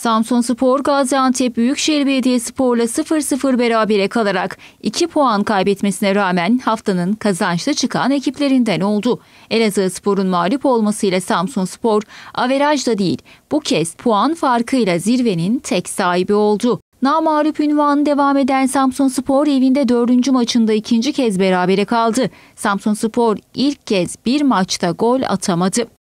Samsun Spor Gaziantep Büyükşehir Belediyespor'la 0-0 berabere kalarak 2 puan kaybetmesine rağmen haftanın kazançlı çıkan ekiplerinden oldu. Elazığ Spor'un mağlup olmasıyla Samsun Spor averajda değil bu kez puan farkıyla zirvenin tek sahibi oldu. Namalup ünvanı devam eden Samsun Spor evinde dördüncü maçında ikinci kez berabere kaldı. Samsun Spor ilk kez bir maçta gol atamadı.